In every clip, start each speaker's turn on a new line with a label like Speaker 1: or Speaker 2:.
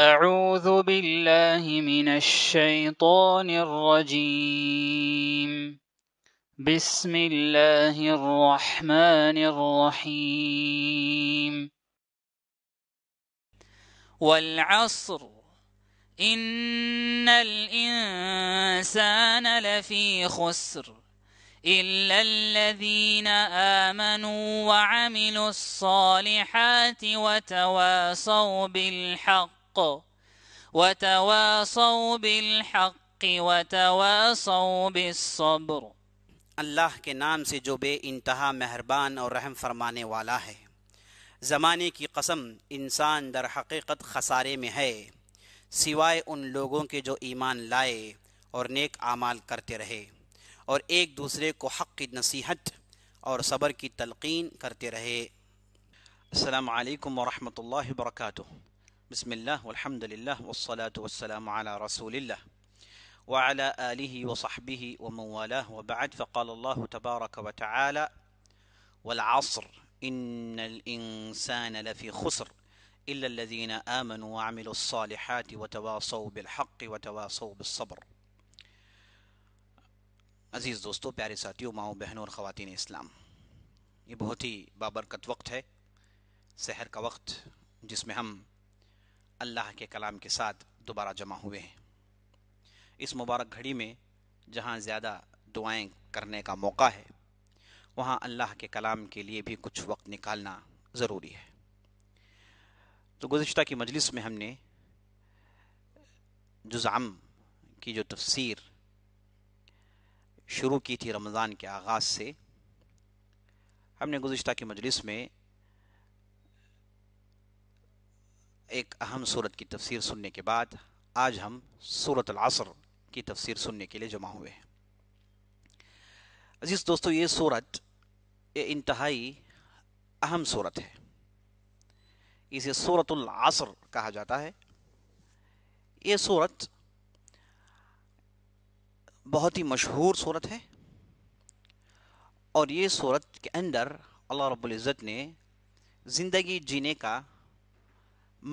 Speaker 1: أعوذ بالله من الشيطان الرجيم بسم الله الرحمن الرحيم والعصر إن الإنسان لفي خسر إلا الذين آمنوا وعملوا الصالحات وتواصوا بالحق الحق वतवासौ बिल वतवासौ अल्लाह के नाम से जो बे इंतहा मेहरबान और रहम फरमाने वाला है ज़माने की कसम इंसान दर हकीकत खसारे में है सिवाय उन लोगों के जो ईमान लाए और नेक आमाल करते रहे और एक दूसरे को हक़ की नसीहत और सबर की तलकिन करते रहे अल्लाम वरहमल वर्का بسم الله والحمد لله والصلاة والسلام على رسول الله وعلى آله وصحبه ومن والاه وبعد فقال الله تبارك وتعالى والعصر إن الإنسان لفي خسر إلا الذين آمنوا وعملوا الصالحات وتواصوا بالحق وتواصوا بالصبر عزیز دوستو پیارے ساتھیو ماؤں بہنوں اور خواتین اسلام یہ بہت ہی بابرکت وقت ہے سحر کا وقت جس میں ہم अल्लाह के कलाम के साथ दोबारा जमा हुए हैं इस मुबारक घड़ी में जहाँ ज़्यादा दुआएं करने का मौका है वहाँ अल्लाह के कलाम के लिए भी कुछ वक्त निकालना ज़रूरी है तो गुज्त की मजलिस में हमने जुज़ाम की जो तफसीर शुरू की थी रमज़ान के आगाज़ से हमने गुज्त की मजलिस में एक अहम सूरत की तफसीर सुनने के बाद आज हम सूरत असर की तफसीर सुनने के लिए जमा हुए हैं अजीज़ दोस्तों ये सूरत ये इंतहाई अहम सूरत है इसे सूरत असर कहा जाता है ये सूरत बहुत ही मशहूर सूरत है और ये सूरत के अंदर अल्लाह रब्बुल रबुल्ज़त ने ज़िंदगी जीने का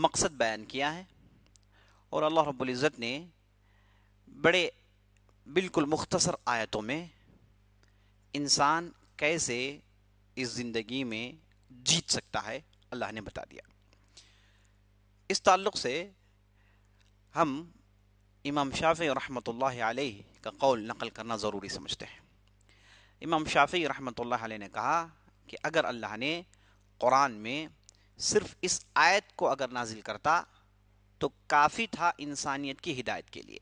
Speaker 1: मकसद बयान किया है और अल्लाह रब्ज़त ने बड़े बिल्कुल मुख्तसर आयतों में इंसान कैसे इस ज़िंदगी में जीत सकता है अल्लाह ने बता दिया इस ताल्लुक़ से हम इमाम शाफ़ी रहमतुल्लाह का कौल नकल करना ज़रूरी समझते हैं इमाम शाफ़ी रहमतुल्लाह ने कहा कि अगर अल्लाह ने क़ुरान में सिर्फ इस आयत को अगर नाजिल करता तो काफ़ी था इंसानियत की हिदायत के लिए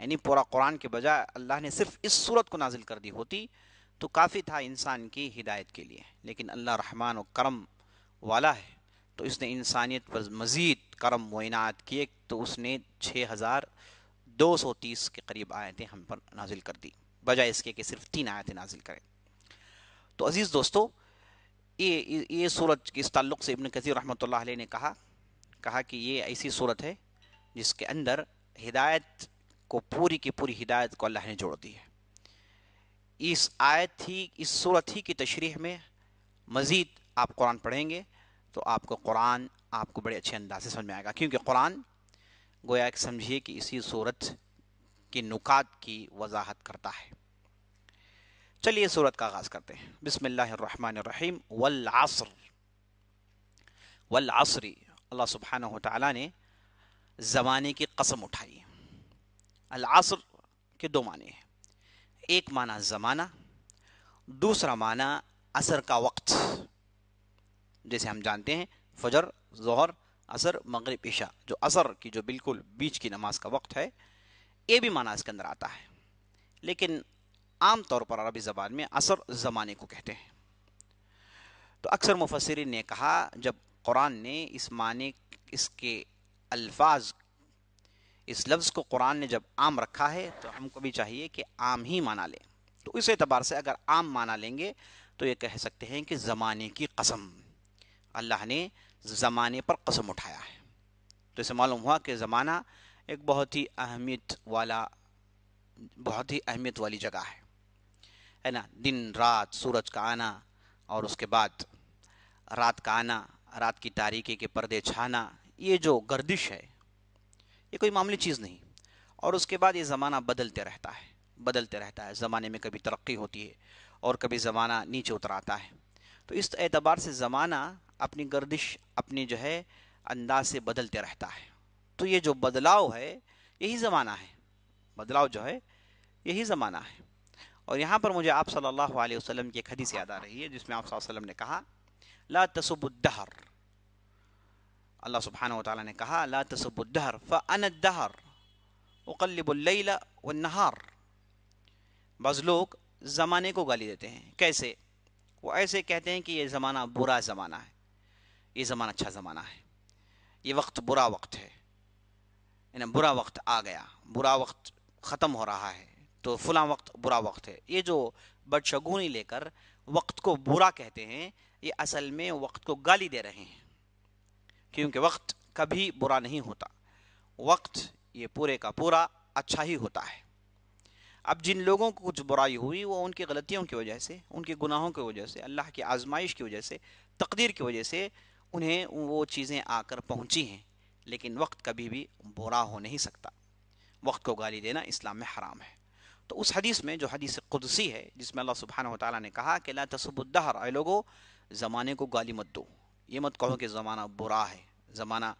Speaker 1: यानी पूरा कुरान के बजाय अल्लाह ने सिर्फ इस सूरत को नाजिल कर दी होती तो काफ़ी था इंसान की हिदायत के लिए लेकिन अल्लाह रहमान व करम वाला है तो इसने इंसानियत पर मज़ीद करम वनात किए तो उसने छः हज़ार दो सौ तीस के करीब आयतें हम पर नाजिल कर दी बजाय इसके कि सिर्फ तीन आयतें नाजिल करें तो अज़ीज़ दोस्तों ये ये सूरत के इस ताल्लुक़ से इबन कसीर रहमत ने कहा कहा कि ये ऐसी सूरत है जिसके अंदर हिदायत को पूरी की पूरी हिदायत को अल्लाह ने जोड़ दी है इस आयत ही इस सूरत ही की तशरीह में मज़ीद आप कुरान पढ़ेंगे तो आपको कुरान आपको बड़े अच्छे अंदाज से समझ में आएगा क्योंकि कुरान गोया समझिए कि इसी सूरत के नुकात की वजाहत करता है चलिए सूरत का आगाज़ करते हैं आसर वल आसरी अल्लाह सुबहाना ताला ने ज़माने की कसम उठाई आसर के दो माने हैं एक माना ज़माना दूसरा माना असर का वक्त जैसे हम जानते हैं फजर जहर असर मगरब ईशा जो असर की जो बिल्कुल बीच की नमाज का वक्त है ये भी माना इसके अंदर आता है लेकिन आम तौर पर अरबी ज़बान में असर ज़माने को कहते हैं तो अक्सर मुफसरिन ने कहा जब कुरान ने इस माने इसके अल्फाज इस लफ्ज़ को कुरान ने जब आम रखा है तो हमको भी चाहिए कि आम ही माना लें तो इस एतबार से अगर आम माना लेंगे तो ये कह सकते हैं कि ज़माने की कसम अल्लाह ने ज़माने पर कसम उठाया है तो इसे मालूम हुआ कि ज़माना एक बहुत ही अहमियत वाला बहुत ही अहमियत वाली जगह है है ना दिन रात सूरज का आना और उसके बाद रात का आना रात की तारीख़ी के पर्दे छाना ये जो गर्दिश है ये कोई मामूली चीज़ नहीं और उसके बाद ये ज़माना बदलते रहता है बदलते रहता है ज़माने में कभी तरक्की होती है और कभी ज़माना नीचे उतर आता है तो इस एतबार से ज़माना अपनी गर्दिश अपनी जो है अंदाज से बदलते रहता है तो ये जो बदलाव है यही ज़माना है बदलाव जो है यही ज़माना है और यहाँ पर मुझे आप सल्लल्लाहु अलैहि वसल्लम की एक हदीस याद आ रही है जिसमें आप वसल्लम ने कहा ला तसुबुद्दहर अल्लाह सुबहान तला ने कहा ला तसुबुद्दहर फ़नदहर उकलबुल्ल नहार बस लोग ज़माने को गाली देते हैं कैसे वो ऐसे कहते हैं कि ये ज़माना बुरा ज़माना है ये ज़माना अच्छा ज़माना है ये वक्त बुरा वक्त है यानी बुरा वक्त आ गया बुरा वक्त ख़त्म हो रहा है तो फुला वक्त बुरा वक्त है ये जो बदशगुनी लेकर वक्त को बुरा कहते हैं ये असल में वक्त को गाली दे रहे हैं क्योंकि वक्त कभी बुरा नहीं होता वक्त ये पूरे का पूरा अच्छा ही होता है अब जिन लोगों को कुछ बुराई हुई वो उनकी गलतियों की वजह से उनके गुनाहों की वजह से अल्लाह की आजमाइश की वजह से तकदीर की वजह से उन्हें वो चीज़ें आकर पहुंची हैं लेकिन वक्त कभी भी बुरा हो नहीं सकता वक्त को गाली देना इस्लाम में हराम है तो उस हदीस में जो हदीस कुदसी है जिसमें अल्लाह सुबहाना तला ने कहा कि ला तसबुद्दहर आए लोगो ज़माने को गाली मत दो ये मत कहो कि ज़माना बुरा है ज़माना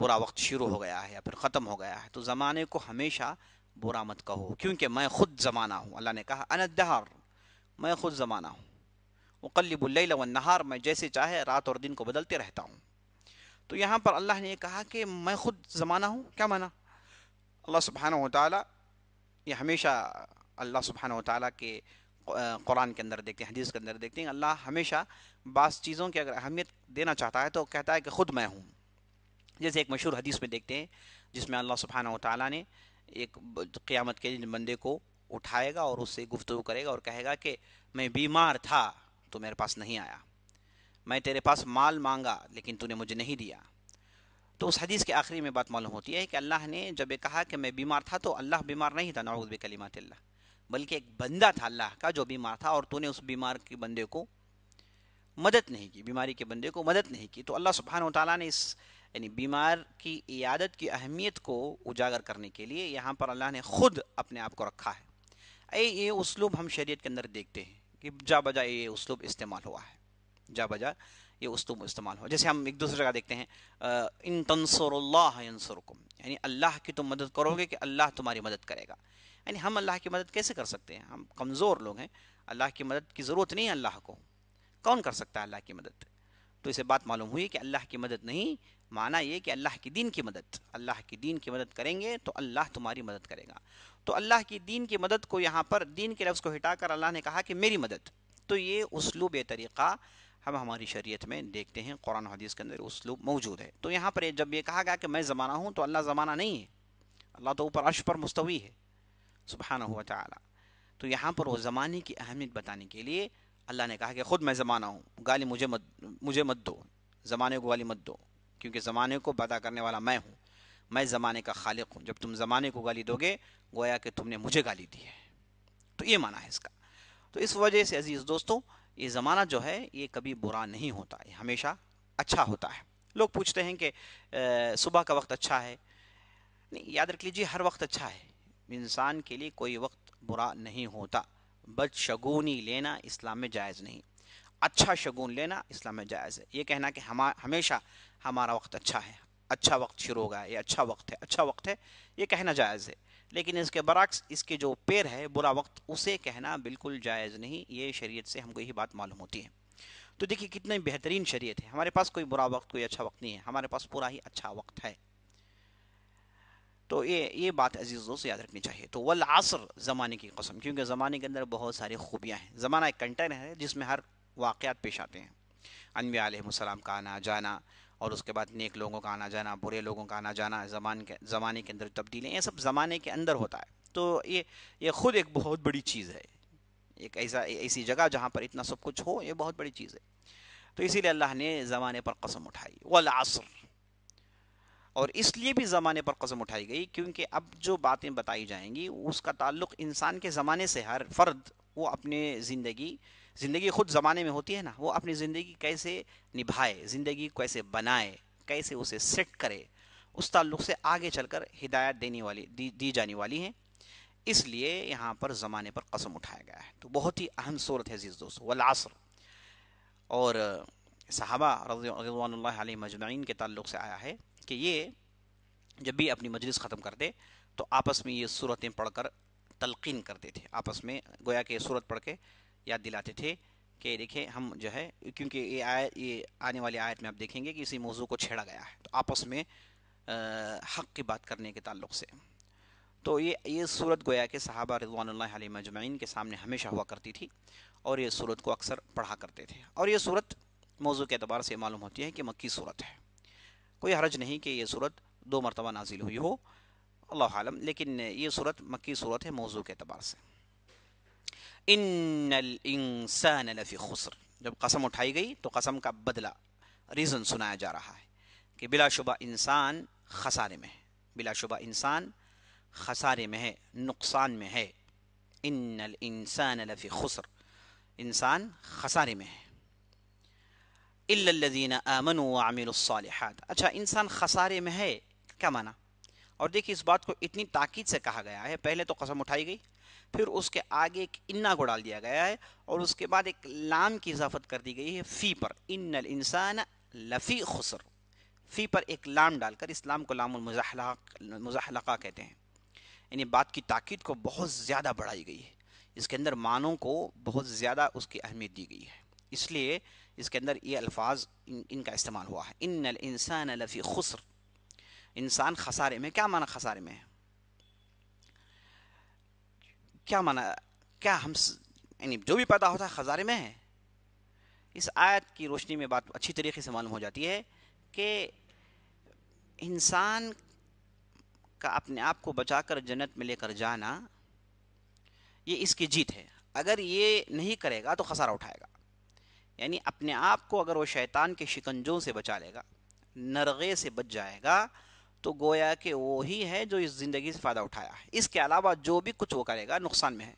Speaker 1: बुरा वक्त शुरू हो गया है या फिर ख़त्म हो गया है तो ज़माने को हमेशा बुरा मत कहो क्योंकि मैं खुद ज़माना हूँ अल्लाह ने कहा अनदहर मैं खुद ज़माना हूँ वकलबुल्ल नहार मैं जैसे चाहे रात और दिन को बदलते रहता हूँ तो यहाँ पर अल्लाह ने कहा कि मैं खुद ज़माना हूँ क्या माना अल्लाह सुबहाना ताली ये हमेशा अल्लाह सुबहाना तला के कुरान के अंदर देखते हैं हदीस के अंदर देखते हैं अल्लाह हमेशा बास चीज़ों की अगर अहमियत देना चाहता है तो कहता है कि ख़ुद मैं हूँ जैसे एक मशहूर हदीस में देखते हैं जिसमें अल्लाह सुबहाना ताली ने एक क़्यामत के दिन बंदे को उठाएगा और उससे गुफ्तु करेगा और कहेगा कि मैं बीमार था तो मेरे पास नहीं आया मैं तेरे पास माल मांगा लेकिन तूने मुझे नहीं दिया तो उस हदीस के आखिरी में बात मालूम होती है कि अल्लाह ने जब कहा कि मैं बीमार था तो अल्लाह बीमार नहीं था नाउद कलीमत बल्कि एक बंदा था अल्लाह का जो बीमार था और तूने उस बीमार के बंदे को मदद नहीं की बीमारी के बंदे को मदद नहीं की तो अल्लाह सुबहान तला ने इस यानी बीमार की इयादत की अहमियत को उजागर करने के लिए यहाँ पर अल्लाह ने खुद अपने आप को रखा है अरे ये उसलूब हम शरीयत के अंदर देखते हैं कि जा बजा ये उसलूब इस्तेमाल हुआ है जा बजा ये उसलूब इस्तेमाल हो जैसे हम एक दूसरी जगह देखते हैं इन तनसर तनसरल्लासरकुम यानी अल्लाह की तुम मदद करोगे कि अल्लाह तुम्हारी मदद करेगा यानी हम अल्लाह की मदद कैसे कर सकते हैं हम कमज़ोर लोग हैं अल्लाह की मदद की ज़रूरत नहीं है अल्लाह को कौन कर सकता है अल्लाह की मदद तो इसे बात मालूम हुई कि अल्लाह की मदद नहीं माना ये कि अल्लाह की दीन की मदद अल्लाह की दीन की मदद करेंगे तो अल्लाह तुम्हारी मदद करेगा तो अल्लाह की दीन की मदद को यहाँ पर दीन के लफ्ज़ को हटाकर अल्लाह ने कहा कि मेरी मदद तो ये उसलूब तरीक़ा हम हमारी शरीयत में देखते हैं कुरान हदीस के अंदर उसलूब मौजूद है तो यहाँ पर जब ये कहा गया कि मैं ज़माना हूँ तो अल्लाह ज़माना नहीं है अल्लाह तो ऊपर अर्श पर मुस्तवी है सुबहाना हुआ ताला तो यहाँ पर वो ज़माने की अहमियत बताने के लिए अल्लाह ने कहा कि ख़ुद मैं ज़माना हूँ गाली मुझे मत मुझे मत दो ज़माने को गाली मत दो क्योंकि ज़माने को पैदा करने वाला मैं हूँ मैं ज़माने का खालिक हूँ जब तुम ज़माने को गाली दोगे गोया कि तुमने मुझे गाली दी है तो ये माना है इसका तो इस वजह से अज़ीज़ दोस्तों ये ज़माना जो है ये कभी बुरा नहीं होता है हमेशा अच्छा होता है लोग पूछते हैं कि सुबह का वक्त अच्छा है नहीं याद रख लीजिए हर वक्त अच्छा है इंसान के लिए कोई वक्त बुरा नहीं होता बस शगुनी लेना इस्लाम में जायज़ नहीं अच्छा शगुन लेना इस्लाम में जायज़ है ये कहना कि हम हमेशा हमारा वक्त अच्छा है अच्छा वक्त शुरू होगा ये अच्छा वक्त है अच्छा वक्त है ये कहना जायज़ है लेकिन इसके बरक्स इसके जो पैर है बुरा वक्त उसे कहना बिल्कुल जायज़ नहीं ये शरीयत से हमको यही बात मालूम होती है तो देखिए कितनी बेहतरीन शरीयत है हमारे पास कोई बुरा वक्त कोई अच्छा वक्त नहीं है हमारे पास पूरा ही अच्छा वक्त है तो ये ये बात अजीजों से याद रखनी चाहिए तो वल आसर ज़माने की कसम क्योंकि ज़माने के अंदर बहुत सारी खूबियाँ हैं ज़माना एक कंटेनर है जिसमें हर वाक़ पेश आते हैं अनबिया आलम का आना जाना और उसके बाद नेक लोगों का आना जाना बुरे लोगों का आना जाना जमान के ज़माने के अंदर तब्दीलियाँ ये सब ज़माने के अंदर होता है तो ये ये ख़ुद एक बहुत बड़ी चीज़ है एक ऐसा ऐसी जगह जहाँ पर इतना सब कुछ हो ये बहुत बड़ी चीज़ है तो इसीलिए अल्लाह ने ज़माने पर कसम उठाई वसर और इसलिए भी ज़माने पर कसम उठाई गई क्योंकि अब जो बातें बताई जाएंगी उसका ताल्लुक इंसान के ज़माने से हर फर्द वो अपने ज़िंदगी ज़िंदगी खुद ज़माने में होती है ना वो अपनी ज़िंदगी कैसे निभाए ज़िंदगी कैसे बनाए कैसे उसे सेट करे उस ताल्लुक से आगे चलकर हिदायत देने वाली दी, दी जाने वाली है इसलिए यहाँ पर ज़माने पर कसम उठाया गया है तो बहुत ही अहम सूरत है जीज़ दोस्तों वलासर और साहबा रज़वान मजमैन के ताल्लुक से आया है कि ये जब भी अपनी मजलिस ख़त्म करते तो आपस में ये सूरतें पढ़कर तलकिन करते थे आपस में गोया के सूरत पढ़ के याद दिलाते थे कि देखें हम जो है क्योंकि ये आय ये आने वाली आयत में आप देखेंगे कि इसी मौजू को छेड़ा गया है तो आपस में आ, हक की बात करने के ताल्लुक से तो ये ये सूरत गोया के सहाबा रिजवानल मजमैन के सामने हमेशा हुआ करती थी और ये सूरत को अक्सर पढ़ा करते थे और ये सूरत मौजू के अतबार से मालूम होती है कि मक्की सूरत है कोई हरज नहीं कि यह सूरत दो मरतबा नाजिल हुई हो अल्लाह आलम लेकिन ये सूरत मक्की सूरत है मौजू के अतबार से इंसान लफी खुसर जब कसम उठाई गई तो कसम का बदला रीज़न सुनाया जा रहा है कि बिलाशुबा इंसान खसारे में है बिलाशुबा इंसान खसारे में है नुकसान में है इन इंसान लफी खुसर इंसान खसारे में है इल्लल्लज़ीन आमनु व अच्छा इंसान खसारे में है क्या माना और देखिए इस बात को इतनी ताकीद से कहा गया है पहले तो कसम उठाई गई फिर उसके आगे एक इन्ना को डाल दिया गया है और उसके बाद एक लाम की इजाफत कर दी गई है फ़ी पर इन इंसान लफ़ी खसर फ़ी पर एक लाम डालकर इस्लाम को लाम मज़ाहलका कहते हैं यानी बात की ताक़द को बहुत ज़्यादा बढ़ाई गई है इसके अंदर मानों को बहुत ज़्यादा उसकी अहमियत दी गई है इसलिए इसके अंदर ये अल्फाज इन, इनका इस्तेमाल हुआ है इन इंसान लफ़ी खसर इंसान खसारे में क्या माना खसारे में है क्या माना क्या हम यानी जो भी पैदा होता है खजारे में है इस आयत की रोशनी में बात अच्छी तरीके से मालूम हो जाती है कि इंसान का अपने आप को बचाकर जन्नत में लेकर जाना ये इसकी जीत है अगर ये नहीं करेगा तो खसारा उठाएगा यानी अपने आप को अगर वो शैतान के शिकंजों से बचा लेगा नरगे से बच जाएगा तो गोया कि वो ही है जो इस ज़िंदगी से फ़ायदा उठाया है इसके अलावा जो भी कुछ वो करेगा नुकसान में है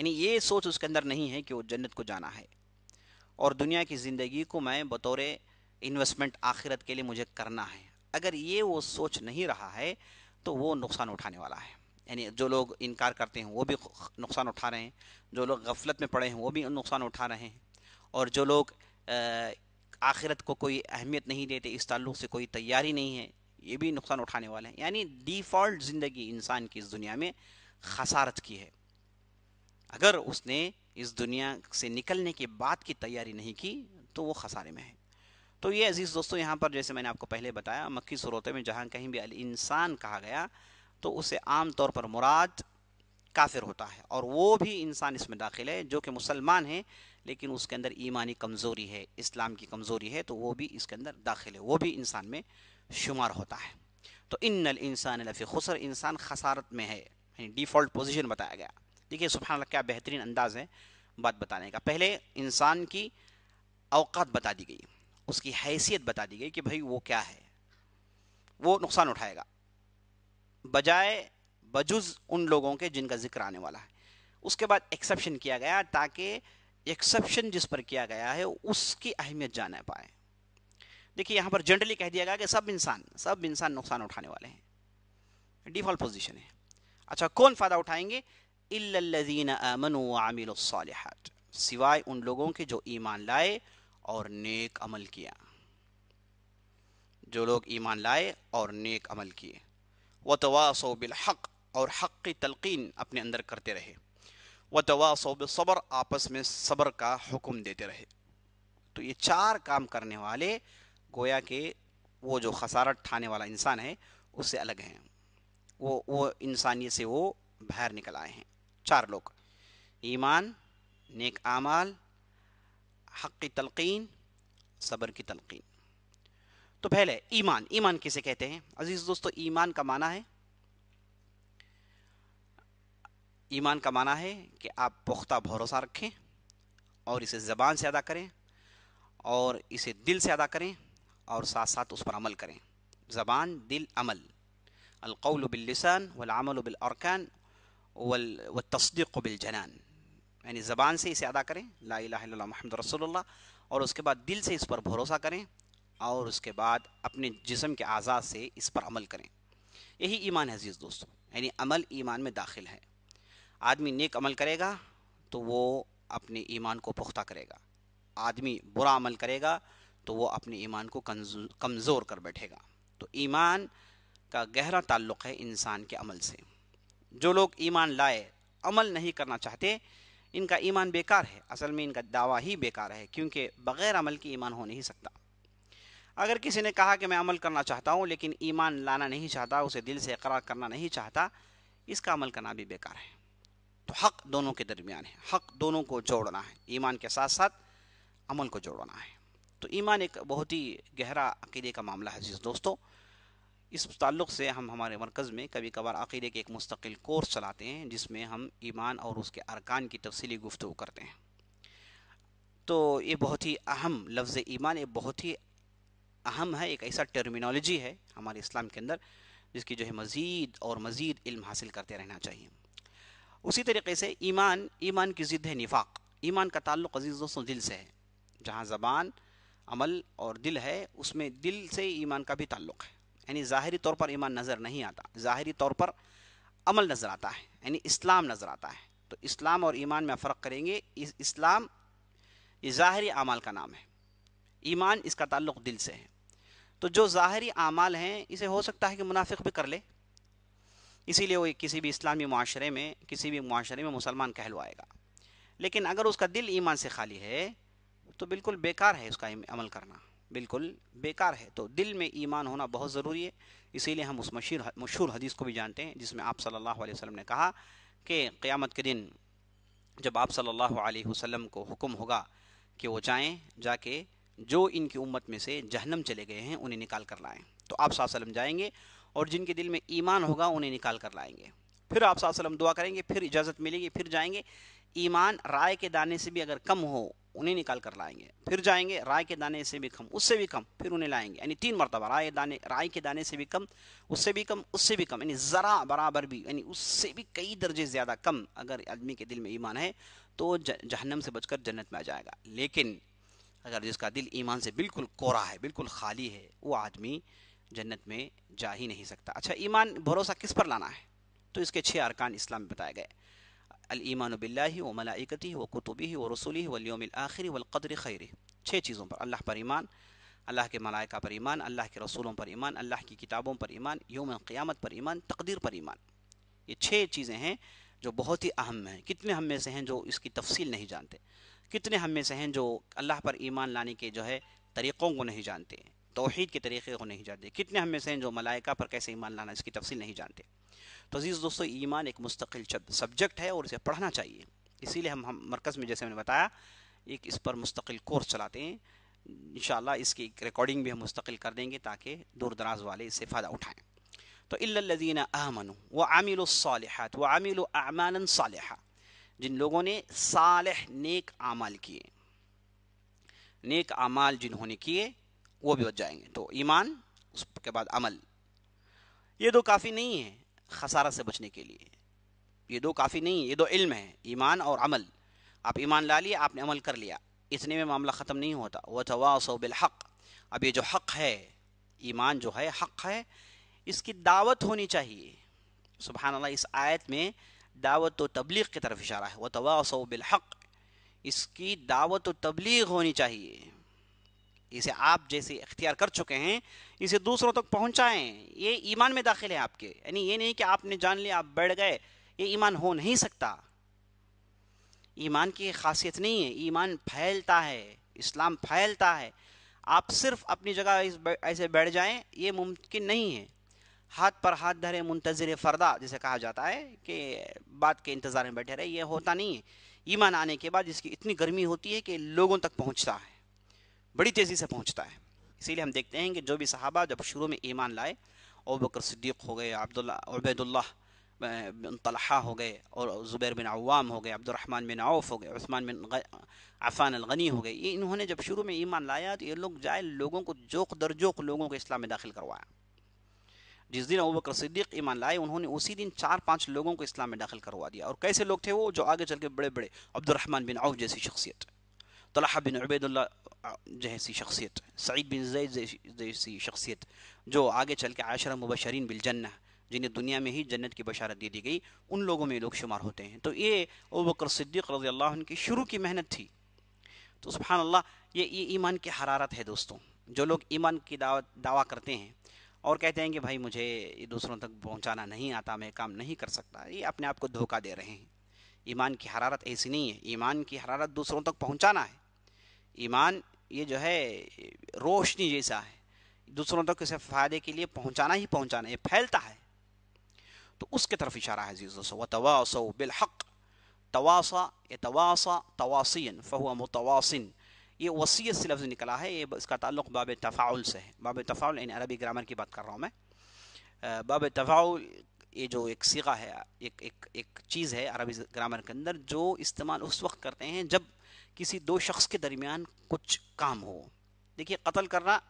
Speaker 1: यानी ये सोच उसके अंदर नहीं है कि वो जन्नत को जाना है और दुनिया की ज़िंदगी को मैं बतौर इन्वेस्टमेंट आखिरत के लिए मुझे करना है अगर ये वो सोच नहीं रहा है तो वो नुकसान उठाने वाला है यानी जो लोग इनकार करते हैं वो भी नुकसान उठा रहे हैं जो लोग गफलत में पड़े हैं वो भी नुकसान उठा रहे हैं और जो लोग आखिरत को कोई अहमियत नहीं देते इस ताल्लुक से कोई तैयारी नहीं है ये भी नुकसान उठाने वाले हैं यानी डिफॉल्ट जिंदगी इंसान की इस दुनिया में खसारत की है अगर उसने इस दुनिया से निकलने के बाद की तैयारी नहीं की तो वो खसारे में है तो ये अजीज़ दोस्तों यहाँ पर जैसे मैंने आपको पहले बताया मक्की सूरतों में जहाँ कहीं भी अल इंसान कहा गया तो उसे आम तौर पर मुराद काफिर होता है और वो भी इंसान इसमें दाखिल है जो कि मुसलमान है लेकिन उसके अंदर ईमानी कमज़ोरी है इस्लाम की कमज़ोरी है तो वो भी इसके अंदर दाखिल है वो भी इंसान में शुमार होता है तो इन नल इंसान लफ़ी खुसर इंसान खसारत में है यानी डिफ़ॉल्ट पोजीशन बताया गया देखिए सुबह क्या बेहतरीन अंदाज है बात बताने का पहले इंसान की अवकात बता दी गई उसकी हैसियत बता दी गई कि भाई वो क्या है वो नुकसान उठाएगा बजाय बजुज उन लोगों के जिनका जिक्र आने वाला है उसके बाद एक्सेप्शन किया गया ताकि एक्सेप्शन जिस पर किया गया है उसकी अहमियत जाना पाए देखिए यहाँ पर जनरली कह दिया गया कि सब इंसान सब इंसान नुकसान उठाने वाले हैं डिफॉल्ट पोजीशन है अच्छा कौन फ़ायदा उठाएंगे इल्लल्लज़ीन आमनु सिवाय उन लोगों के जो ईमान लाए और नेक अमल किया जो लोग ईमान लाए और नेक अमल किए व तवासो बिलहक और हक की तलकीन अपने अंदर करते रहे व तवासो सब्र आपस में सब्र का हुक्म देते रहे तो ये चार काम करने वाले गोया के वो जो खसारत ठाने वाला इंसान है उससे अलग हैं वो वो इंसानियत से वो बाहर निकल आए हैं चार लोग ईमान नेक आमाल हक़ की तलकिन सब्र की तलकिन तो पहले ईमान ईमान किसे कहते हैं अजीज़ दोस्तों ईमान का माना है ईमान का माना है कि आप पुख्ता भरोसा रखें और इसे ज़बान से अदा करें और इसे दिल से अदा करें और साथ साथ उस पर अमल करें ज़बान दिल अमल अलकौल बिल्लिसान वमल व तस्दीक बिलजनान यानी ज़बान से इसे अदा करें ला महमद रसोल और उसके बाद दिल से इस पर भरोसा करें और उसके बाद अपने जिसम के आज़ाद से इस पर अमल करें यही ईमान अजीज दोस्तों यानी अमल ईमान में दाखिल है आदमी नेक अमल करेगा तो वो अपने ईमान को पुख्ता करेगा आदमी बुरा अमल करेगा तो वो अपने ईमान को कमज़ोर कर बैठेगा तो ईमान का गहरा ताल्लुक है इंसान के अमल से जो लोग ईमान लाए अमल नहीं करना चाहते इनका ईमान बेकार है असल में इनका दावा ही बेकार है क्योंकि बग़ैर अमल की ईमान हो नहीं सकता अगर किसी ने कहा कि मैं अमल करना चाहता हूँ लेकिन ईमान लाना नहीं चाहता उसे दिल से इकरार करना नहीं चाहता इसका अमल करना भी बेकार है तो हक दोनों के दरमियान है हक दोनों को जोड़ना है ईमान के साथ साथ अमल को जोड़ना है तो ईमान एक बहुत ही गहरा अकीदे का मामला है जिस दोस्तों इस ताल्लुक़ से हम हमारे मरकज़ में कभी कभार अकीदे के एक मुस्तकिल कोर्स चलाते हैं जिसमें हम ईमान और उसके अरकान की तफसली गुफ्तु करते हैं तो ये बहुत ही अहम लफ्ज़ ईमान एक बहुत ही अहम है एक ऐसा टर्मिनोलॉजी है हमारे इस्लाम के अंदर जिसकी जो है मज़ीद और मज़ीद इल्म हासिल करते रहना चाहिए उसी तरीके से ईमान ईमान की ज़िद है निफाक़ ईमान का ताल्लुक़ अजीज़ दोस्तों दिल से है जहाँ ज़बान अमल और दिल है उसमें दिल से ईमान का भी ताल्लुक है यानी ज़ाहरी तौर पर ईमान नज़र नहीं आता ज़ाहरी तौर पर अमल नज़र आता है यानी इस्लाम नज़र आता है तो इस्लाम और ईमान में फ़र्क करेंगे इस इस्लाम ये ज़ाहरी अमाल का नाम है ईमान इसका ताल्लुक दिल से है तो जो ज़ाहरी अमाल हैं इसे हो सकता है कि मुनाफिक भी कर ले इसीलिए वो किसी भी इस्लामी माशरे में किसी भी माशरे में मुसलमान कहलवाएगा लेकिन अगर उसका दिल ईमान से खाली है तो बिल्कुल बेकार है उसका अमल करना बिल्कुल बेकार है तो दिल में ईमान होना बहुत ज़रूरी है इसीलिए हम उस मशहूर मशहूर हदीस को भी जानते हैं जिसमें आप सल्लल्लाहु अलैहि वसल्लम ने कहा कि क़यामत के दिन जब आप सल्लल्लाहु अलैहि वसल्लम को हुक्म होगा कि वो जाएं जाके जो इनकी उम्मत में से जहन्नम चले गए हैं उन्हें निकाल कर लाएँ तो आप वसल्लम जाएंगे और जिनके दिल में ईमान होगा उन्हें निकाल कर लाएंगे फिर आप वसल्लम दुआ करेंगे फिर इजाज़त मिलेगी फिर जाएंगे ईमान राय के दाने से भी अगर कम हो उन्हें निकाल कर लाएंगे फिर जाएंगे राय के दाने से भी कम उससे भी कम फिर उन्हें लाएंगे यानी तीन मरतबा राय दाने राय के दाने से भी कम उससे भी कम उससे भी कम यानी ज़रा बराबर भी यानी उससे भी कई दर्जे ज़्यादा कम अगर आदमी के दिल में ईमान है तो जहन्नम से बचकर जन्नत में आ जाएगा लेकिन अगर जिसका दिल ईमान से बिल्कुल कोरा है बिल्कुल खाली है वो आदमी जन्नत में जा ही नहीं सकता अच्छा ईमान भरोसा किस पर लाना है तो इसके छः अरकान इस्लाम में बताए गए अलईमान बिल्लाही व मलाइकती व कुतुबी व रसूली वलियोमिल आखिरी वलक़दर खैर छः चीज़ों पर अल्लाह पर ईमान अल्लाह के मलाइका पर ईमान अल्लाह के रसूलों पर ईमान अल्लाह की किताबों पर ईमान योम क़ियामत पर ईमान तकदीर पर ईमान ये छः चीज़ें हैं जो बहुत ही अहम हैं कितने हम में से हैं जो इसकी तफसील नहीं जानते कितने हम में से हैं जो अल्लाह पर ईमान लाने के जो है तरीक़ों को नहीं जानते तोहद के तरीक़े को नहीं जानते कितने हमें से हैं जो मलाइका पर कैसे ईमान लाना इसकी तफसील नहीं जानते तो अजीज़ दोस्तों ईमान एक मुस्तकिल सब्जेक्ट है और इसे पढ़ना चाहिए इसीलिए हम हम मरकज़ में जैसे मैंने बताया एक इस पर मुस्तकिल कोर्स चलाते हैं इन इसकी एक रिकॉर्डिंग भी हम मुस्तकिल कर देंगे ताकि दूर दराज वाले इससे फ़ायदा उठाएँ तो इल्लजीन अहमन व आमिल सालहत व आमिल अमान सालह जिन लोगों ने साल नेक आमाल किए नेक आमाल जिन्होंने किए वो भी बच जाएंगे तो ईमान उसके बाद अमल ये दो काफ़ी नहीं है खसारा से बचने के लिए ये दो काफ़ी नहीं है ये दो इल्म है ईमान और अमल आप ईमान ला लिए आपने अमल कर लिया इतने में मामला ख़त्म नहीं होता वह तवासो बिलहक अब ये जो हक़ है ईमान जो है हक़ है इसकी दावत होनी चाहिए सुबहान अल्लाह इस आयत में दावत व तो तबलीग की तरफ इशारा है वह तवासो बिलहक इसकी दावत व तो तबलीग होनी चाहिए इसे आप जैसे इख्तियार कर चुके हैं इसे दूसरों तक पहुंचाएं ये ईमान में दाखिल है आपके यानी ये नहीं कि आपने जान लिया आप बैठ गए ये ईमान हो नहीं सकता ईमान की खासियत नहीं है ईमान फैलता है इस्लाम फैलता है आप सिर्फ अपनी जगह ऐसे बैठ जाएं ये मुमकिन नहीं है हाथ पर हाथ धरे मुंतजर फ़रदा जिसे कहा जाता है कि बात के इंतज़ार में बैठे रहे ये होता नहीं है ईमान आने के बाद इसकी इतनी गर्मी होती है कि लोगों तक पहुंचता है बड़ी तेज़ी से पहुँचता है इसीलिए हम देखते हैं कि जो भी सहाबा जब शुरू में ईमान लाए और बकर सिद्दीक़ हो गए अब्दुल्ला उबैदुल्ला तलहा हो गए और ज़ुबैर बिन अवाम हो गए अब्दुलरहमान बिन आउफ हो गए उस्मान बिन आफान अलगनी हो गए ये इन्होंने जब शुरू में ईमान लाया तो ये लोग जाए लोगों को जोक दर जोक लोगों को इस्लाम में दाखिल करवाया जिस दिन अबू बकर सिद्दीक ईमान लाए उन्होंने उसी दिन चार पाँच लोगों को इस्लाम में दाखिल करवा दिया और कैसे लोग थे वो जो आगे चल के बड़े बड़े अब्दुलरहमान बिन आउफ जैसी शख्सियत तलहा बिन उबैदुल्ला जैसी शख्सियत सईद बिन जैद जैसी शख्सियत जो आगे चल के आशरा मुबशरीन बिलजन्ना जिन्हें दुनिया में ही जन्नत की बशारत दे दी गई उन लोगों में लोग शुमार होते हैं तो ये बकर सिद्दीक रजी अल्लाह की शुरू की मेहनत थी तो सुबहान अल्लाह ये ये ईमान की हरारत है दोस्तों जो लोग ईमान की दावा दावा करते हैं और कहते हैं कि भाई मुझे ये दूसरों तक पहुंचाना नहीं आता मैं काम नहीं कर सकता ये अपने आप को धोखा दे रहे हैं ईमान की हरारत ऐसी नहीं है ईमान की हरारत दूसरों तक पहुंचाना है ईमान ये जो है रोशनी जैसा है दूसरों तक इसे फ़ायदे के लिए पहुंचाना ही पहुंचाना ये फैलता है तो उसके तरफ इशारा है बिलहक तवासा ये तवासा तवासिन फ़हुआ मुतवासिन ये वसीयत से लफ्ज़ निकला है ये इसका ताल्लुक बाब तफ़ाउल से है बाब तफ़ाउल इन अरबी ग्रामर की बात कर रहा हूँ मैं बाब तफ़ाउल ये जो एक सिगा है एक एक एक चीज़ है अरबी ग्रामर के अंदर जो इस्तेमाल उस वक्त करते हैं जब किसी दो शख्स के दरमियान कुछ काम हो देखिए कत्ल करना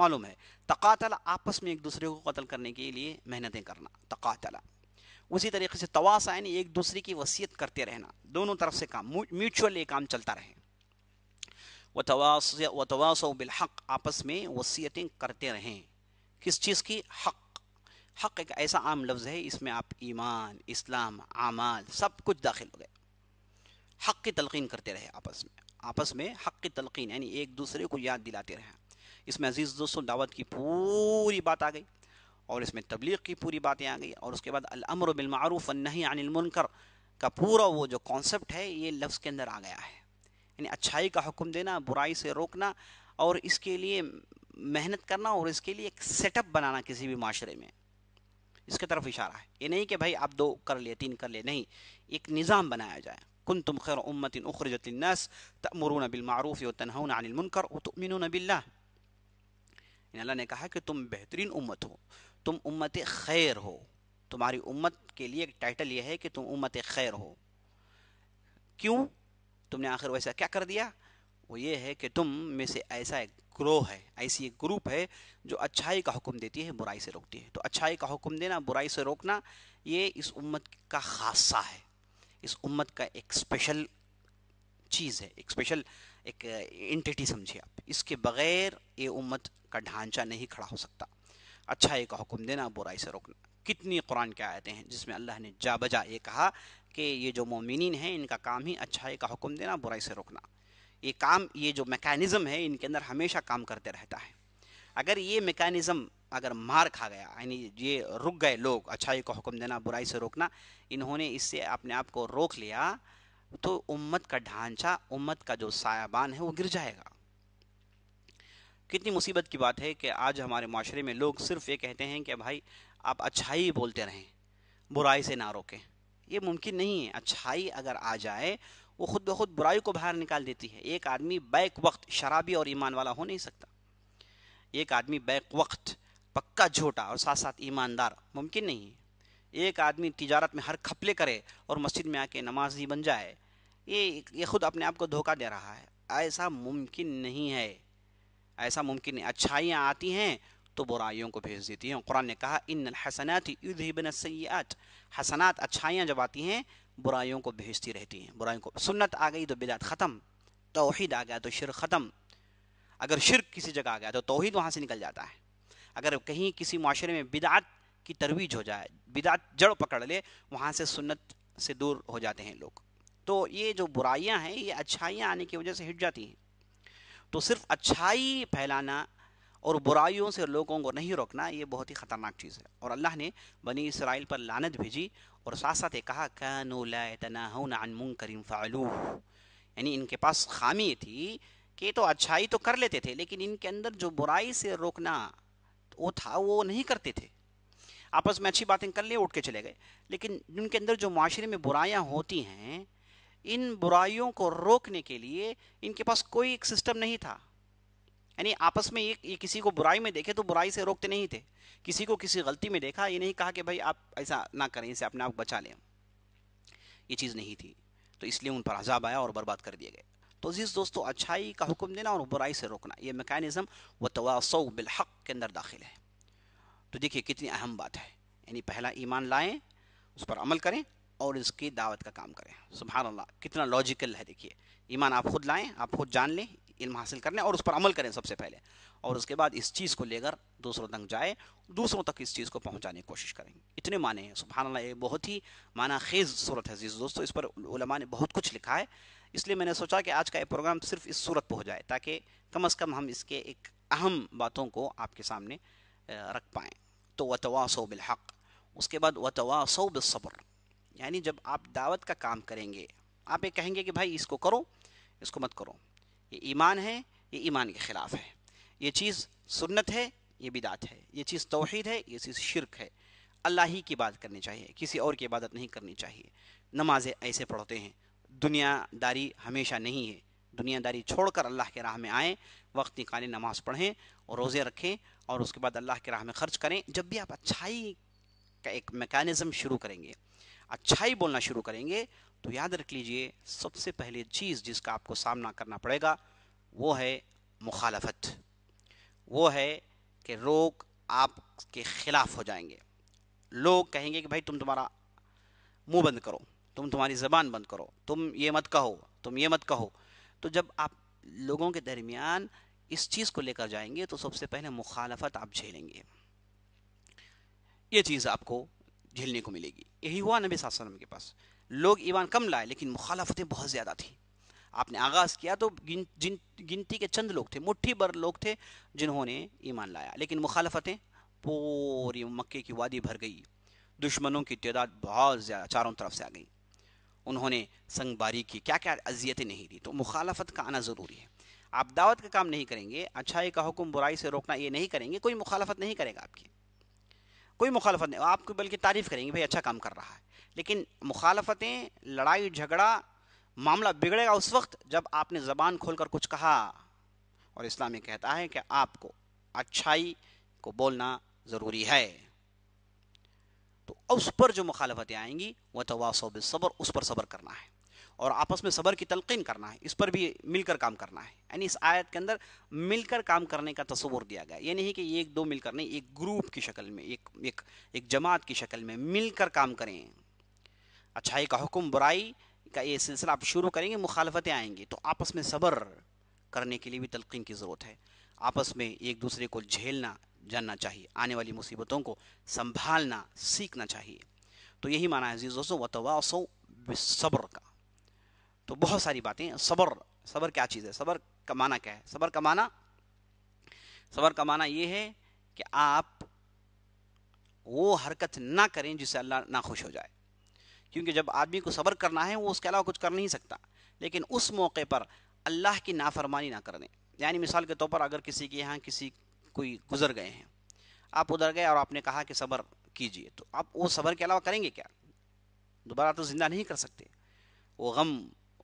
Speaker 1: मालूम है तकातला आपस में एक दूसरे को कत्ल करने के लिए मेहनतें करना तकातला उसी तरीके से तवासा यानी एक दूसरे की वसीयत करते रहना दोनों तरफ से काम म्यूचुअल ये काम चलता रहे वतवास वतवास बिलहक आपस में वसीयतें करते रहें किस चीज़ की हक हक एक ऐसा आम लफ्ज़ है इसमें आप ईमान इस्लाम आमाल सब कुछ दाखिल हो गए हक की तलकिन करते रहे आपस में आपस में हक की तलकिन यानी एक दूसरे को याद दिलाते रहे इसमें अजीज़ दोस्तों दावत की पूरी बात आ गई और इसमें तबलीग की पूरी बातें आ गई और उसके बाद अलमर बिलमारूफ नहीं अनिलमुनकर का पूरा वो जो कॉन्सेप्ट है ये लफ्ज़ के अंदर आ गया है यानी अच्छाई का हुक्म देना बुराई से रोकना और इसके लिए मेहनत करना और इसके लिए एक सेटअप बनाना किसी भी माशरे में इसके तरफ इशारा है ये नहीं कि भाई आप दो कर लिए तीन कर लिए नहीं एक निज़ाम बनाया जाए कुन तुम खैर उम्मतिन नस तमरून बिलमारूफ़ तनहन अनिलमुनकर तुमिन बिल्ला अल्लाह ने कहा कि तुम बेहतरीन उम्मत हो तुम उम्मत खैर हो तुम्हारी उम्मत के लिए एक टाइटल यह है कि तुम उम्मत खैर हो क्यों तुमने आखिर वैसा क्या कर दिया वो ये है कि तुम में से ऐसा एक ग्रोह है ऐसी एक ग्रुप है जो अच्छाई का हुक्म देती है बुराई से रोकती है तो अच्छाई का हुक्म देना बुराई से रोकना ये इस उम्मत का खासा है इस उम्मत का एक स्पेशल चीज़ है एक स्पेशल एक एंटिटी समझिए आप इसके बगैर ये उम्मत का ढांचा नहीं खड़ा हो सकता अच्छाई का हुक्म देना बुराई से रोकना कितनी कुरान के आयतें हैं जिसमें अल्लाह ने जा बजा ये कहा कि ये जो मोमिन हैं इनका काम ही अच्छाई का हुक्म देना बुराई से रोकना ये काम ये जो मैकेनिज़्म है इनके अंदर हमेशा काम करते रहता है अगर ये मैकेनिज़्म अगर मार खा गया यानी ये रुक गए लोग अच्छाई को हुक्म देना बुराई से रोकना इन्होंने इससे अपने आप को रोक लिया तो उम्मत का ढांचा उम्मत का जो सायाबान है वो गिर जाएगा कितनी मुसीबत की बात है कि आज हमारे माशरे में लोग सिर्फ ये कहते हैं कि भाई आप अच्छाई बोलते रहें बुराई से ना रोकें ये मुमकिन नहीं है अच्छाई अगर आ जाए वो खुद ब खुद बुराई को बाहर निकाल देती है एक आदमी बैक वक्त शराबी और ईमान वाला हो नहीं सकता एक आदमी बैक वक्त पक्का झोटा और साथ साथ ईमानदार मुमकिन नहीं एक आदमी तिजारत में हर खपले करे और मस्जिद में आके नमाजी बन जाए ये ये खुद अपने आप को धोखा दे रहा है ऐसा मुमकिन नहीं है ऐसा मुमकिन नहीं अच्छाइयाँ आती हैं तो बुराइयों को भेज देती हैं कुरान ने कहा इन हसनात युद्धबन हसनात अच्छाइयाँ जब आती हैं बुराइयों को भेजती रहती हैं बुराइयों को सुन्नत आ गई तो बिदात ख़त्म तोहहीद आ गया तो शिर ख़त्म अगर शिर किसी जगह आ गया तो तोहहीद वहाँ से निकल जाता है अगर कहीं किसी माशरे में बिदात की तरवीज हो जाए बिदात जड़ पकड़ ले वहाँ से सुन्नत से दूर हो जाते हैं लोग तो ये जो बुराइयाँ हैं ये अच्छाइयाँ आने की वजह से हिट जाती हैं तो सिर्फ अच्छाई फैलाना और बुराइयों से लोगों को नहीं रोकना ये बहुत ही ख़तरनाक चीज़ है और अल्लाह ने बनी इसराइल पर लानत भेजी और साथ साथ ये कहा करीम फ़ालू यानी इनके पास खामी थी कि तो अच्छाई तो कर लेते थे लेकिन इनके अंदर जो बुराई से रोकना वो था वो नहीं करते थे आपस में अच्छी बातें कर लिए उठ के चले गए लेकिन इनके अंदर जो माशरे में बुराइयाँ होती हैं इन बुराइयों को रोकने के लिए इनके पास कोई एक सिस्टम नहीं था यानी आपस में ये, ये किसी को बुराई में देखे तो बुराई से रोकते नहीं थे किसी को किसी गलती में देखा ये नहीं कहा कि भाई आप ऐसा ना करें इसे अपने आप बचा लें ये चीज़ नहीं थी तो इसलिए उन पर अजाब आया और बर्बाद कर दिए गए तो जिस दोस्तों अच्छाई का हुक्म देना और बुराई से रोकना ये मेकानिज़म व तवास बिलहक के अंदर दाखिल है तो देखिए कितनी अहम बात है यानी पहला ईमान लाएँ उस पर अमल करें और इसकी दावत का काम करें सुबह कितना लॉजिकल है देखिए ईमान आप खुद लाएं आप खुद जान लें इल्म हासिल कर लें और उस पर अमल करें सबसे पहले और उसके बाद इस चीज़ को लेकर दूसरों तक जाए दूसरों तक इस चीज़ को पहुँचाने की कोशिश करें इतने माने हैं सुबहान ये बहुत ही माना खेज़ सूरत है अजीज़ दोस्तों इस पर उलमा ने बहुत कुछ लिखा है इसलिए मैंने सोचा कि आज का ये प्रोग्राम सिर्फ इस सूरत पर हो जाए ताकि कम अज़ कम हम इसके एक अहम बातों को आपके सामने रख पाएँ तो व वतवासो बिलहक़ उसके बाद व वतवासो बिसब्र यानी जब आप दावत का काम करेंगे आप ये कहेंगे कि भाई इसको करो इसको मत करो ये ईमान है ये ईमान के ख़िलाफ़ है ये चीज़ सुन्नत है ये बिदात है ये चीज़ तोहद है ये चीज़ शिरक है अल्लाह ही की बात करनी चाहिए किसी और की इबादत नहीं करनी चाहिए नमाजें ऐसे पढ़ते हैं दुनियादारी हमेशा नहीं है दुनियादारी छोड़कर अल्लाह के राह में आएँ वक्त निकाले नमाज़ पढ़ें और रोज़े रखें और उसके बाद अल्लाह के राह में ख़र्च करें जब भी आप अच्छाई का एक मेकानिज़म शुरू करेंगे अच्छाई बोलना शुरू करेंगे तो याद रख लीजिए सबसे पहले चीज़ जिसका आपको सामना करना पड़ेगा वो है मुखालफत वो है कि लोग आपके ख़िलाफ़ हो जाएंगे लोग कहेंगे कि भाई तुम तुम्हारा मुंह बंद करो तुम तुम्हारी ज़बान बंद करो तुम ये मत कहो तुम ये मत कहो तो जब आप लोगों के दरमियान इस चीज़ को लेकर जाएंगे तो सबसे पहले मुखालफत आप झेलेंगे ये चीज़ आपको झेलने को मिलेगी यही हुआ नबी सा के पास लोग ईमान कम लाए लेकिन मुखालफतें बहुत ज़्यादा थी आपने आगाज़ किया तो गिन, जिन गिनती के चंद लोग थे मुट्ठी भर लोग थे जिन्होंने ईमान लाया लेकिन मुखालफतें पूरी मक्के की वादी भर गई दुश्मनों की तदाद बहुत ज़्यादा चारों तरफ से आ गई उन्होंने संगबारी की क्या क्या अजियतें नहीं दी तो मुखालफत का आना ज़रूरी है आप दावत का काम नहीं करेंगे अच्छाई का हुक्म बुराई से रोकना ये नहीं करेंगे कोई मुखालफत नहीं करेगा आपकी कोई मुखालफत नहीं आपको बल्कि तारीफ़ करेंगे भाई अच्छा काम कर रहा है लेकिन मुखालफतें लड़ाई झगड़ा मामला बिगड़ेगा उस वक्त जब आपने ज़बान खोलकर कुछ कहा और इस्लाम ये कहता है कि आपको अच्छाई को बोलना ज़रूरी है तो उस पर जो मुखालफतें आएंगी वह तवासब सब्र उस पर सब्र करना है और आपस में सबर की तलकिन करना है इस पर भी मिलकर काम करना है यानी इस आयत के अंदर मिलकर काम करने का तस्वुर दिया गया ये नहीं कि एक दो मिलकर नहीं एक ग्रुप की शक्ल में एक एक एक जमात की शक्ल में मिलकर काम करें अच्छाई का हुक्म बुराई का ये सिलसिला आप शुरू करेंगे मुखालफतें आएंगी तो आपस में सब्र करने के लिए भी तलकिन की ज़रूरत है आपस में एक दूसरे को झेलना जानना चाहिए आने वाली मुसीबतों को संभालना सीखना चाहिए तो यही माना है अजीज़ दोस्तों वतवासो सब्र का तो बहुत सारी बातें सबर सबर क्या चीज़ है सबर का माना क्या है सबर का माना सबर का माना ये है कि आप वो हरकत ना करें जिससे अल्लाह ना खुश हो जाए क्योंकि जब आदमी को सबर करना है वो उसके अलावा कुछ कर नहीं सकता लेकिन उस मौके पर अल्लाह की नाफरमानी ना कर दें यानी मिसाल के तौर पर अगर किसी के यहाँ किसी कोई गुजर गए हैं आप उधर गए और आपने कहा कि सबर कीजिए तो आप वो सबर के अलावा करेंगे क्या दोबारा तो ज़िंदा नहीं कर सकते वो गम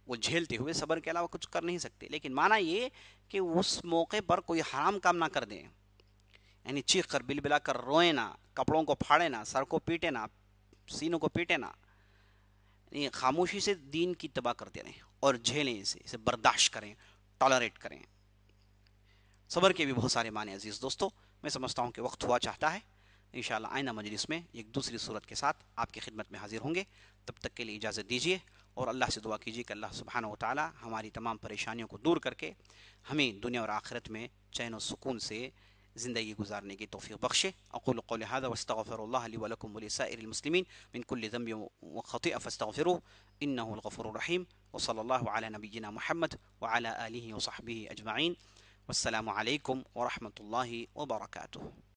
Speaker 1: वो झेलते हुए सबर के अलावा कुछ कर नहीं सकते लेकिन माना ये कि उस मौके पर कोई हराम काम ना कर दें यानी चीख कर बिलबिला कर रोए ना कपड़ों को फाड़े ना सर को पीटे ना सीनों को पीटे ना यानी खामोशी से दीन की तबाह करते रहें और झेलें इसे इसे बर्दाश्त करें टॉलरेट करें सबर के भी बहुत सारे माने अजीज़ दोस्तों मैं समझता हूँ कि वक्त हुआ चाहता है इन आइना मजलिस में एक दूसरी सूरत के साथ आपकी खिदमत में हाजिर होंगे तब तक के लिए इजाज़त दीजिए और अल्लाह से दुआ कीजिए कि अल्लाह सुबहाना ताली हमारी तमाम परेशानियों को दूर करके हमें दुनिया और आखिरत में चैन और सुकून से ज़िंदगी गुजारने की तोफ़ी बख्शे अकुल वस्तर वस्तफ़रमसलिमिन बिनकुल्ज़म्बी ख़त फ़स्तर इन्नफ़ुररहीम वसल नबीना महमद वाली वसाहबी अजमाइन वालकम वरहमल वबरक